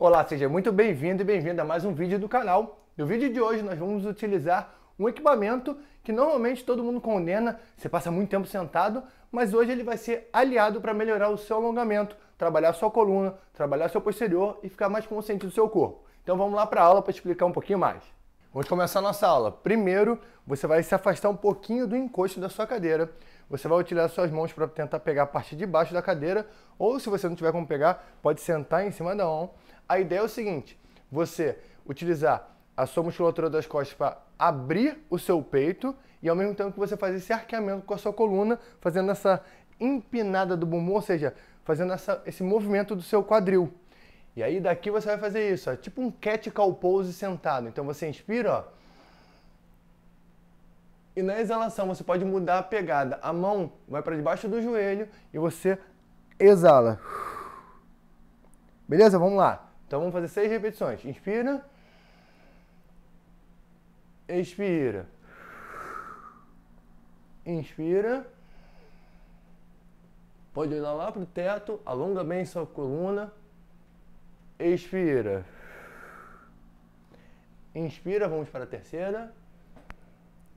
Olá, seja muito bem-vindo e bem-vinda a mais um vídeo do canal. No vídeo de hoje nós vamos utilizar um equipamento que normalmente todo mundo condena, você passa muito tempo sentado, mas hoje ele vai ser aliado para melhorar o seu alongamento, trabalhar sua coluna, trabalhar seu posterior e ficar mais consciente do seu corpo. Então vamos lá para a aula para explicar um pouquinho mais. Vamos começar a nossa aula. Primeiro, você vai se afastar um pouquinho do encosto da sua cadeira você vai utilizar suas mãos para tentar pegar a parte de baixo da cadeira, ou se você não tiver como pegar, pode sentar em cima da ON. A ideia é o seguinte: você utilizar a sua musculatura das costas para abrir o seu peito e ao mesmo tempo que você faz esse arqueamento com a sua coluna, fazendo essa empinada do bumbum, ou seja, fazendo essa, esse movimento do seu quadril. E aí daqui você vai fazer isso, ó, tipo um cat cow pose sentado. Então você inspira, ó, e na exalação você pode mudar a pegada. A mão vai para debaixo do joelho e você exala. Beleza? Vamos lá. Então vamos fazer seis repetições. Inspira. Expira. Inspira. Pode olhar lá para o teto. Alonga bem sua coluna. Expira. Inspira. Vamos para a terceira.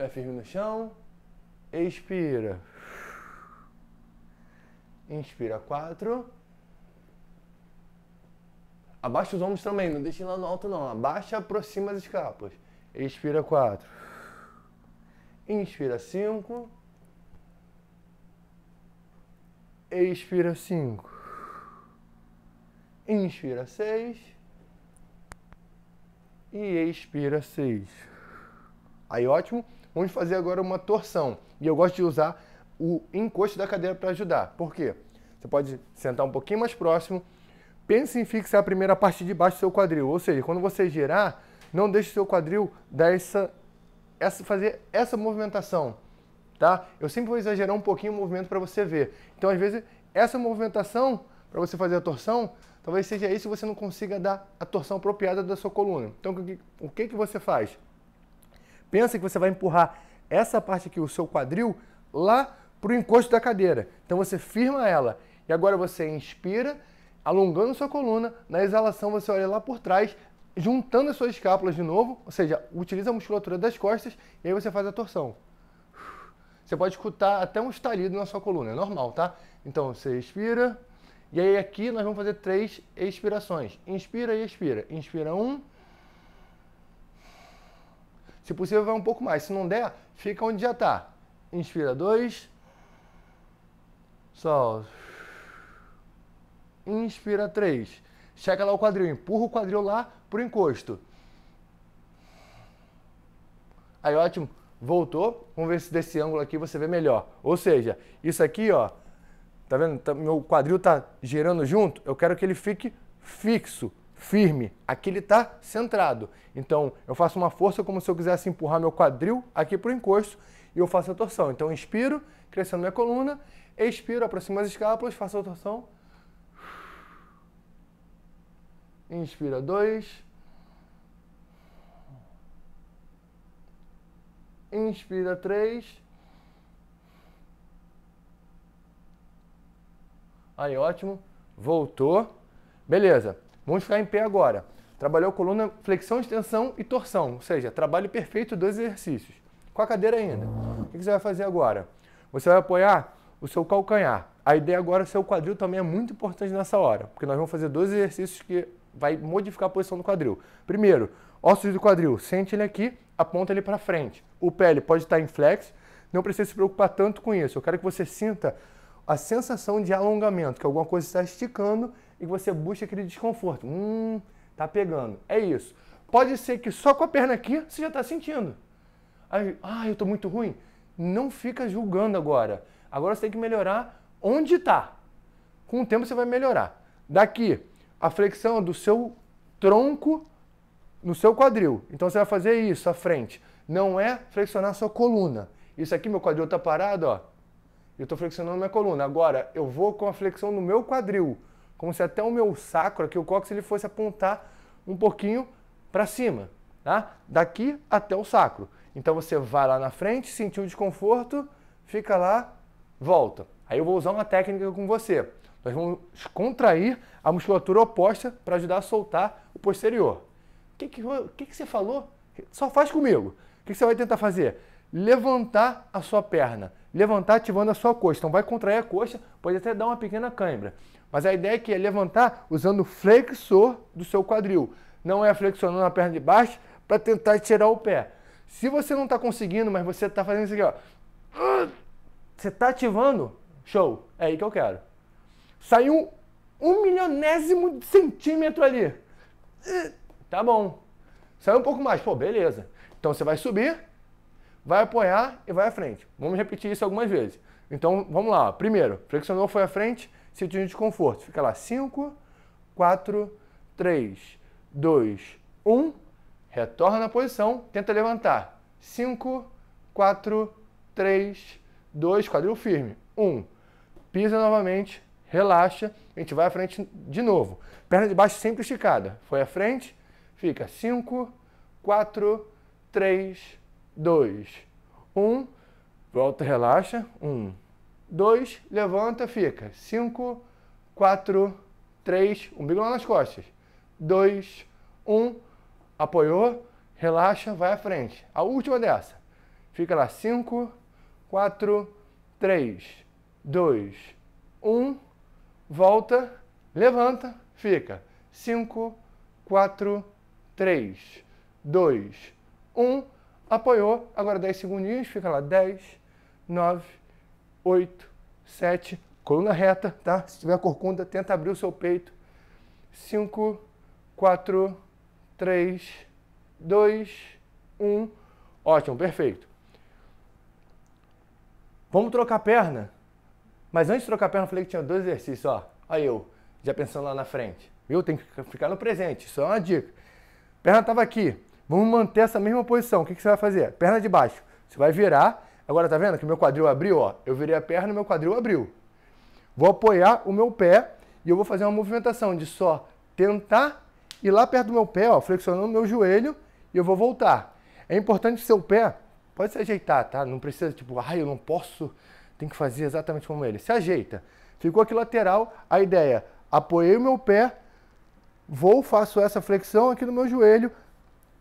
Pé firme no chão. Expira. Inspira quatro. Abaixa os ombros também, não deixe lá no alto não. Abaixa, aproxima as escapas. Expira quatro. Inspira cinco. Expira cinco. Inspira seis. E expira seis. Aí ótimo vamos fazer agora uma torção. E eu gosto de usar o encosto da cadeira para ajudar. Por quê? Você pode sentar um pouquinho mais próximo. Pense em fixar a primeira parte de baixo do seu quadril. Ou seja, quando você girar, não deixe o seu quadril dar essa, essa, fazer essa movimentação. Tá? Eu sempre vou exagerar um pouquinho o movimento para você ver. Então, às vezes, essa movimentação, para você fazer a torção, talvez seja isso que você não consiga dar a torção apropriada da sua coluna. Então, o que, o que, que você faz? Pensa que você vai empurrar essa parte aqui, o seu quadril, lá para o encosto da cadeira. Então você firma ela e agora você inspira, alongando sua coluna. Na exalação você olha lá por trás, juntando as suas escápulas de novo, ou seja, utiliza a musculatura das costas e aí você faz a torção. Você pode escutar até um estalido na sua coluna, é normal, tá? Então você expira, e aí aqui nós vamos fazer três expirações. Inspira e expira. Inspira um, se possível, vai um pouco mais. Se não der, fica onde já está. Inspira, dois. Solta. Inspira, três. Chega lá o quadril. Empurra o quadril lá pro encosto. Aí, ótimo. Voltou. Vamos ver se desse ângulo aqui você vê melhor. Ou seja, isso aqui, ó. Tá vendo? Tá, meu quadril tá girando junto. Eu quero que ele fique fixo firme, aqui ele está centrado. Então eu faço uma força como se eu quisesse empurrar meu quadril aqui para o encosto e eu faço a torção. Então inspiro, crescendo minha coluna, expiro, aproximo as escápulas, faço a torção. Inspira dois. Inspira três. Aí, ótimo. Voltou. Beleza. Vamos ficar em pé agora. Trabalhou coluna, flexão, extensão e torção, ou seja, trabalho perfeito dos exercícios. Com a cadeira ainda. O que você vai fazer agora? Você vai apoiar o seu calcanhar. A ideia agora é o seu quadril também é muito importante nessa hora, porque nós vamos fazer dois exercícios que vai modificar a posição do quadril. Primeiro, ossos do quadril, sente ele aqui, aponta ele para frente. O pé pode estar em flex, não precisa se preocupar tanto com isso. Eu quero que você sinta a sensação de alongamento, que alguma coisa está esticando e que você busca aquele desconforto. Hum, tá pegando. É isso. Pode ser que só com a perna aqui você já está sentindo. Aí, ah, eu estou muito ruim. Não fica julgando agora. Agora você tem que melhorar onde está. Com o tempo você vai melhorar. Daqui, a flexão do seu tronco no seu quadril. Então você vai fazer isso à frente. Não é flexionar sua coluna. Isso aqui, meu quadril está parado, ó. Eu estou flexionando minha coluna. Agora, eu vou com a flexão no meu quadril como se até o meu sacro, aqui o cóccix, ele fosse apontar um pouquinho para cima, tá? Daqui até o sacro. Então você vai lá na frente, sentiu desconforto, fica lá, volta. Aí eu vou usar uma técnica com você. Nós vamos contrair a musculatura oposta para ajudar a soltar o posterior. O que que, que, que, você falou? Só faz comigo. O que, que você vai tentar fazer? levantar a sua perna, levantar ativando a sua coxa. Então vai contrair a coxa, pode até dar uma pequena cãibra. Mas a ideia é que é levantar usando o flexor do seu quadril. Não é flexionando a perna de baixo para tentar tirar o pé. Se você não está conseguindo, mas você está fazendo isso aqui, ó. Você está ativando, show. É aí que eu quero. Saiu um milionésimo de centímetro ali. Tá bom. Saiu um pouco mais. Pô, beleza. Então você vai subir, vai apoiar e vai à frente. Vamos repetir isso algumas vezes. Então, vamos lá. Primeiro, flexionou, foi à frente, sentido de conforto. Fica lá. 5, 4, 3, 2, 1. Retorna na posição, tenta levantar. 5, 4, 3, 2, quadril firme. 1. Pisa novamente, relaxa, a gente vai à frente de novo. Perna de baixo sempre esticada. Foi à frente, fica 5, 4, 3, 2, dois, um. Volta, relaxa. Um, dois. Levanta, fica. Cinco, quatro, três. Umbigo lá nas costas. Dois, um. Apoiou, relaxa, vai à frente. A última dessa. Fica lá. Cinco, quatro, três, dois, um. Volta, levanta, fica. Cinco, quatro, três, dois, um apoiou, agora 10 segundinhos, fica lá, 10, 9, 8, 7, coluna reta, tá? Se tiver corcunda, tenta abrir o seu peito. 5, 4, 3, 2, 1. Ótimo, perfeito. Vamos trocar a perna. Mas antes de trocar a perna, eu falei que tinha dois exercícios, ó. Aí eu, já pensando lá na frente. Viu? Tem que ficar no presente, só uma dica. Perna estava aqui. Vamos manter essa mesma posição. O que, que você vai fazer? Perna de baixo. Você vai virar. Agora tá vendo que meu quadril abriu? Ó. Eu virei a perna e meu quadril abriu. Vou apoiar o meu pé e eu vou fazer uma movimentação de só tentar ir lá perto do meu pé, ó, flexionando o meu joelho e eu vou voltar. É importante que seu pé pode se ajeitar, tá? Não precisa, tipo, ai, ah, eu não posso, tem que fazer exatamente como ele. Se ajeita. Ficou aqui lateral, a ideia, apoiei o meu pé, vou, faço essa flexão aqui no meu joelho,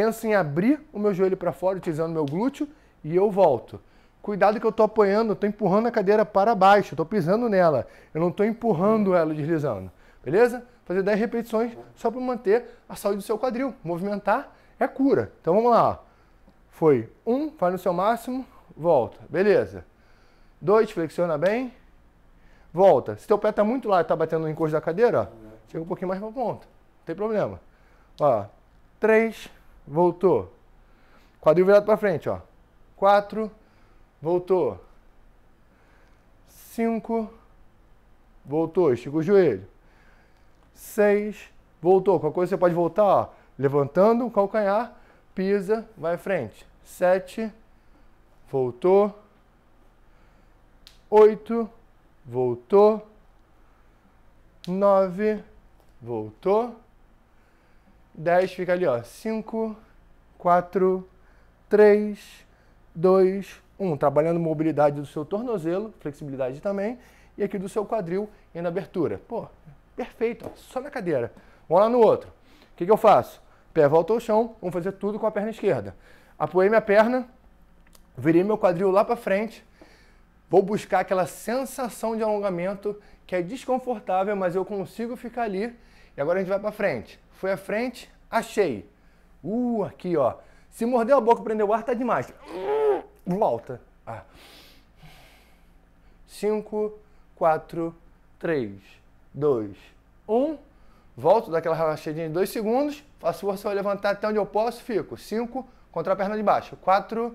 penso em abrir o meu joelho para fora, utilizando meu glúteo, e eu volto. Cuidado que eu estou apoiando, estou empurrando a cadeira para baixo, estou pisando nela. Eu não estou empurrando ela, deslizando. Beleza? Fazer 10 repetições só para manter a saúde do seu quadril. Movimentar é cura. Então vamos lá. Foi um, faz no seu máximo, volta. Beleza. Dois, flexiona bem. Volta. Se teu pé está muito lá e está batendo no encosto da cadeira, ó, chega um pouquinho mais para ponta. Não tem problema. Ó, três, voltou. Quadril virado para frente, ó. 4, voltou. 5, voltou, estica o joelho. 6, voltou. Qualquer coisa você pode voltar, ó, levantando o calcanhar, pisa, vai à frente. 7, voltou. 8, voltou. 9, voltou. 10 fica ali, ó. 5, 4, 3, 2, 1. Trabalhando mobilidade do seu tornozelo, flexibilidade também, e aqui do seu quadril e na abertura. Pô, perfeito, ó. só na cadeira. Vamos lá no outro. O que, que eu faço? Pé volta ao chão, vamos fazer tudo com a perna esquerda. Apoiei minha perna, virei meu quadril lá para frente, vou buscar aquela sensação de alongamento que é desconfortável, mas eu consigo ficar ali. E agora a gente vai para frente. Fui à frente, achei. Uh, aqui, ó. Se mordeu a boca, prendeu o ar, tá demais. Uh, volta. Ah. Cinco, quatro, três, dois, um. Volto, daquela relaxadinha de dois segundos. Faço força vou levantar até onde eu posso, fico. Cinco, contra a perna de baixo. Quatro,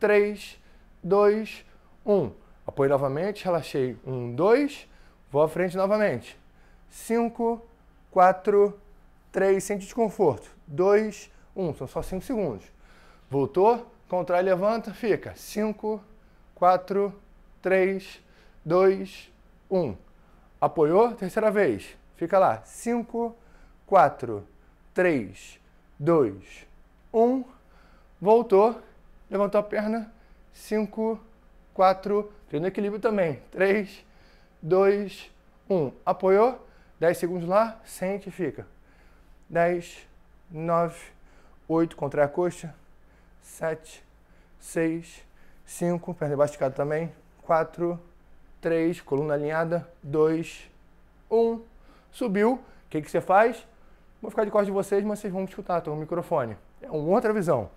três, dois, um. Apoio novamente, relaxei. Um, dois. Vou à frente novamente. Cinco, quatro, três. 3, sente desconforto. 2, 1, são só 5 segundos. Voltou, contrai, levanta, fica. 5, 4, 3, 2, 1. Apoiou, terceira vez. Fica lá. 5, 4, 3, 2, 1. Voltou, levantou a perna. 5, 4, treino equilíbrio também. 3, 2, 1. Apoiou, 10 segundos lá, sente e fica. 10, 9, 8, contrai a coxa, 7, 6, 5, perna embaixo também, 4, 3, coluna alinhada, 2, 1, subiu, o que, que você faz? Vou ficar de costas de vocês, mas vocês vão me escutar, estou no microfone, é uma outra visão.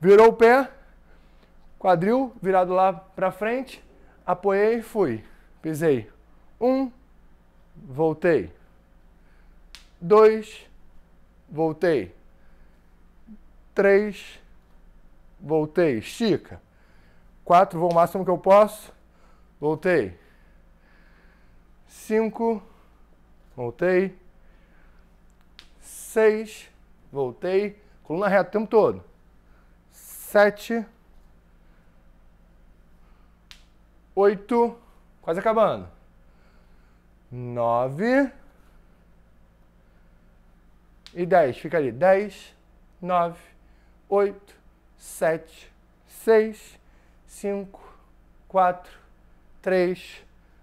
Virou o pé, quadril virado lá para frente, apoiei, fui, pisei, 1, um, voltei, 2, voltei. Três, voltei, estica. Quatro, vou o máximo que eu posso, voltei. Cinco, voltei. Seis, voltei. Coluna reta o tempo todo. Sete. Oito, quase acabando. Nove e 10. Fica ali. 10, 9, 8, 7, 6, 5, 4, 3,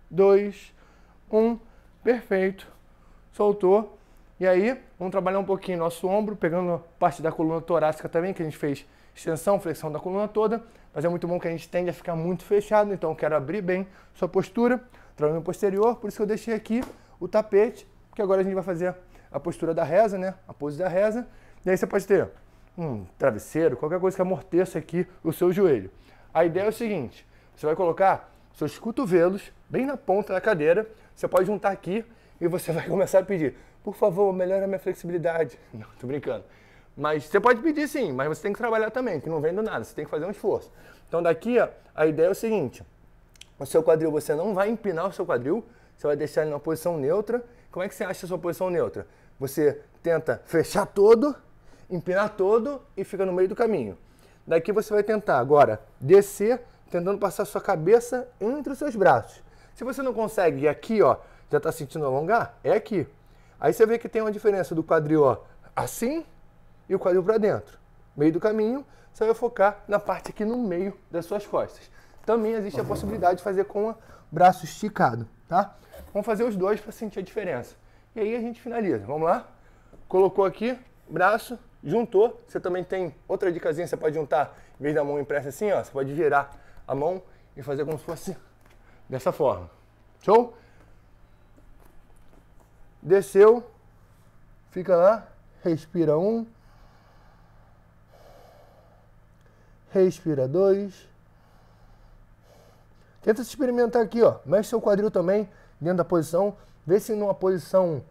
2, 1. Perfeito. Soltou. E aí, vamos trabalhar um pouquinho nosso ombro, pegando a parte da coluna torácica também, que a gente fez extensão, flexão da coluna toda. Mas é muito bom que a gente tende a ficar muito fechado, então eu quero abrir bem sua postura, trabalhando posterior, por isso que eu deixei aqui o tapete, porque agora a gente vai fazer a postura da reza, né? A pose da reza. E aí você pode ter um travesseiro, qualquer coisa que amorteça aqui o seu joelho. A ideia é o seguinte: você vai colocar seus cotovelos bem na ponta da cadeira, você pode juntar aqui e você vai começar a pedir: por favor, melhora a minha flexibilidade. Não, tô brincando. Mas você pode pedir sim, mas você tem que trabalhar também, que não vem do nada, você tem que fazer um esforço. Então daqui, ó, a ideia é o seguinte: o seu quadril, você não vai empinar o seu quadril, você vai deixar ele numa posição neutra como é que você acha a sua posição neutra? Você tenta fechar todo, empinar todo e fica no meio do caminho. Daqui você vai tentar agora descer, tentando passar sua cabeça entre os seus braços. Se você não consegue, aqui, ó, já está sentindo alongar, é aqui. Aí você vê que tem uma diferença do quadril ó, assim e o quadril para dentro. Meio do caminho, você vai focar na parte aqui no meio das suas costas também existe a possibilidade de fazer com o braço esticado, tá? Vamos fazer os dois para sentir a diferença. E aí a gente finaliza. Vamos lá? Colocou aqui, braço, juntou. Você também tem outra dicasinha, você pode juntar, em vez da mão impressa assim, ó, você pode virar a mão e fazer como se fosse dessa forma. Show? Desceu, fica lá, respira um, respira dois, Tenta se experimentar aqui, ó. Mexe seu quadril também dentro da posição. Vê se numa posição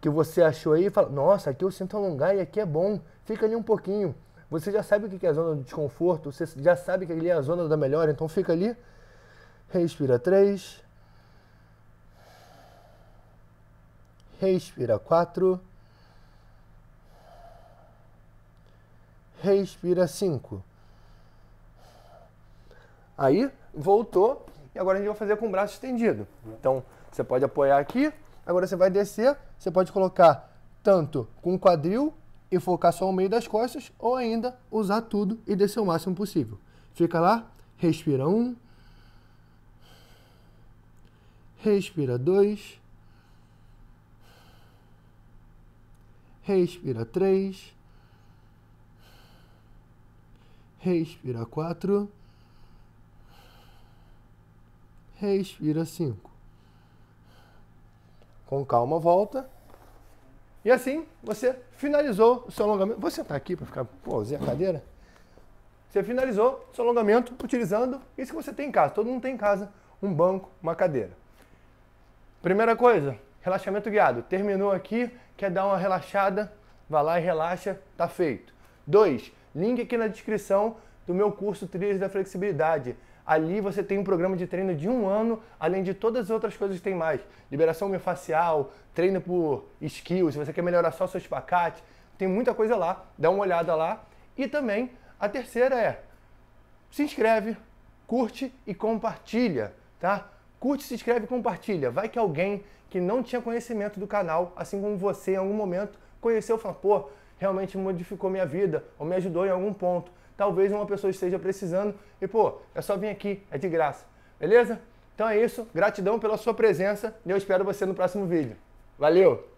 que você achou aí, fala, nossa, aqui eu sinto alongar e aqui é bom. Fica ali um pouquinho. Você já sabe o que é a zona do desconforto, você já sabe que ali é a zona da melhora, então fica ali. Respira 3. Respira 4. Respira 5. Aí, voltou, e agora a gente vai fazer com o braço estendido. Então, você pode apoiar aqui, agora você vai descer, você pode colocar tanto com o quadril e focar só o meio das costas, ou ainda usar tudo e descer o máximo possível. Fica lá, respira um, respira dois, respira três, respira quatro, Respira 5. Com calma, volta. E assim você finalizou o seu alongamento. Vou sentar tá aqui para ficar. Pô, usei a cadeira. Você finalizou o seu alongamento utilizando isso que você tem em casa. Todo mundo tem em casa um banco, uma cadeira. Primeira coisa, relaxamento guiado. Terminou aqui, quer dar uma relaxada, vai lá e relaxa, tá feito. Dois, link aqui na descrição do meu curso Trilhas da Flexibilidade. Ali você tem um programa de treino de um ano, além de todas as outras coisas que tem mais. Liberação miofascial, treino por skills. se você quer melhorar só seu espacate, tem muita coisa lá, dá uma olhada lá. E também a terceira é, se inscreve, curte e compartilha, tá? Curte, se inscreve e compartilha. Vai que alguém que não tinha conhecimento do canal, assim como você em algum momento, conheceu e falou, pô, realmente modificou minha vida ou me ajudou em algum ponto talvez uma pessoa esteja precisando. E pô, é só vir aqui, é de graça. Beleza? Então é isso. Gratidão pela sua presença e eu espero você no próximo vídeo. Valeu!